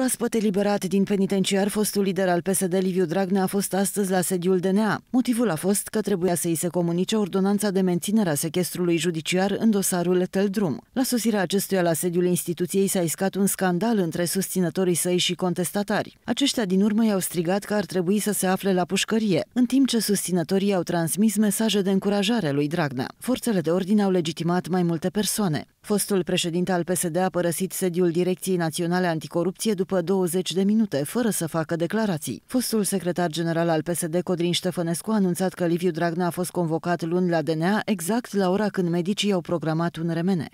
Proaspăt eliberat din penitenciar, fostul lider al PSD Liviu Dragnea a fost astăzi la sediul DNA. Motivul a fost că trebuia să i se comunice ordonanța de menținere a sechestrului judiciar în dosarul Teldrum. La sosirea acestuia la sediul instituției s-a iscat un scandal între susținătorii săi și contestatari. Aceștia din urmă i-au strigat că ar trebui să se afle la pușcărie, în timp ce susținătorii au transmis mesaje de încurajare lui Dragnea. Forțele de ordine au legitimat mai multe persoane. Fostul președinte al PSD a părăsit sediul Direcției Naționale Anticorupție după 20 de minute, fără să facă declarații. Fostul secretar general al PSD, Codrin Ștefănescu, a anunțat că Liviu Dragnea a fost convocat luni la DNA, exact la ora când medicii au programat un remene.